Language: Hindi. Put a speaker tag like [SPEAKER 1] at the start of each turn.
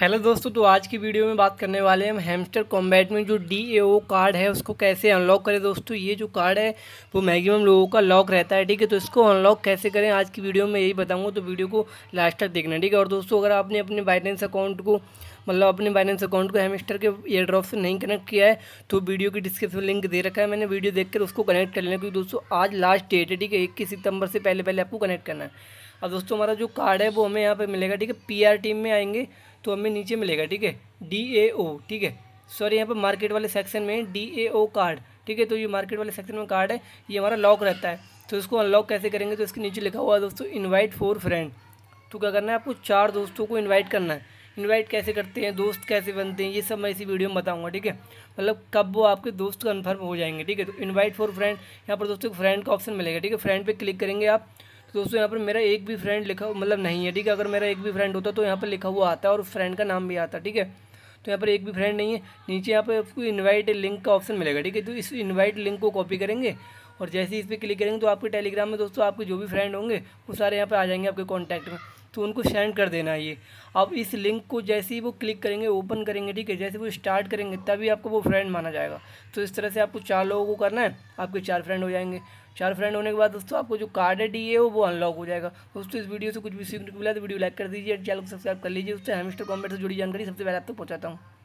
[SPEAKER 1] हेलो दोस्तों तो आज की वीडियो में बात करने वाले हैं हम हेमस्टर कॉम्बैट में जो डी ए ओ कार्ड है उसको कैसे अनलॉक करें दोस्तों ये जो कार्ड है वो मैक्सिमम लोगों का लॉक रहता है ठीक है तो इसको अनलॉक कैसे करें आज की वीडियो में यही बताऊंगा तो वीडियो को लास्ट तक देखना ठीक है और दोस्तों अगर आपने अपने बाइनेंस अकाउंट को मतलब अपने बाइनेंस अकाउंट को हेमस्टर के एयर ड्रॉप से नहीं कनेक्ट किया है तो वीडियो की डिस्क्रिप्शन लिंक दे रखा है मैंने वीडियो देखकर उसको कनेक्ट कर लेना क्योंकि दोस्तों आज लास्ट डेट है ठीक है इक्कीस सितंबर से पहले पहले आपको कनेक्ट करना है अब दोस्तों हमारा जो कार्ड है वो हमें यहाँ पर मिलेगा ठीक है पी टीम में आएंगे तो हमें नीचे मिलेगा ठीक है डी ए ओ ठीक है सॉरी यहाँ पर मार्केट वाले सेक्शन में डी ए ओ कार्ड ठीक है तो ये मार्केट वाले सेक्शन में कार्ड है ये हमारा लॉक रहता है तो इसको अनलॉक कैसे करेंगे तो इसके नीचे लिखा हुआ है दोस्तों इन्वाइट फोर फ्रेंड तो क्या करना है आपको चार दोस्तों को इन्वाइट करना है इन्वाइट कैसे करते हैं दोस्त कैसे बनते हैं ये सब मैं इसी वीडियो में बताऊंगा ठीक है मतलब कब वो आपके दोस्त कन्फर्म हो जाएंगे ठीक है तो इनवाइट फॉर फ्रेंड यहाँ पर दोस्तों फ्रेंड का ऑप्शन मिलेगा ठीक है फ्रेंड पे क्लिक करेंगे आप तो दोस्तों यहाँ पर मेरा एक भी फ्रेंड लिखा मतलब नहीं है ठीक है अगर मेरा एक भी फ्रेंड होता तो यहाँ पर लिखा हुआ आता और फ्रेंड का नाम भी आता ठीक है तो यहाँ पर एक भी फ्रेंड नहीं है नीचे यहाँ पर आपको इन्वाइट लिंक का ऑप्शन मिलेगा ठीक है तो इस इन्वाइट लिंक को कॉपी करेंगे और जैसे ही इस पर क्लिक करेंगे तो आपके टेलीग्राम में दोस्तों आपके जो भी फ्रेंड होंगे वो सारे यहाँ पर आ जाएंगे आपके कॉन्टैक्ट में तो उनको सेंड कर देना ये अब इस लिंक को जैसे ही वो क्लिक करेंगे ओपन करेंगे ठीक है जैसे वो स्टार्ट करेंगे तभी आपको वो फ्रेंड माना जाएगा तो इस तरह से आपको चार लोगों को करना है आपके चार फ्रेंड हो जाएंगे चार फ्रेंड होने के बाद दोस्तों आपको जो कार्ड है डी है वो अनलॉक हो जाएगा दोस्तों इस वीडियो से कुछ भी सीखने को मिला तो वीडियो लाइक कर दीजिए चैनल को सब्सक्राइब कर लीजिए उससे हेमिस्टर कॉमेंट से जुड़ी जानकारी सबसे पहले आप तक पहुँचाता हूँ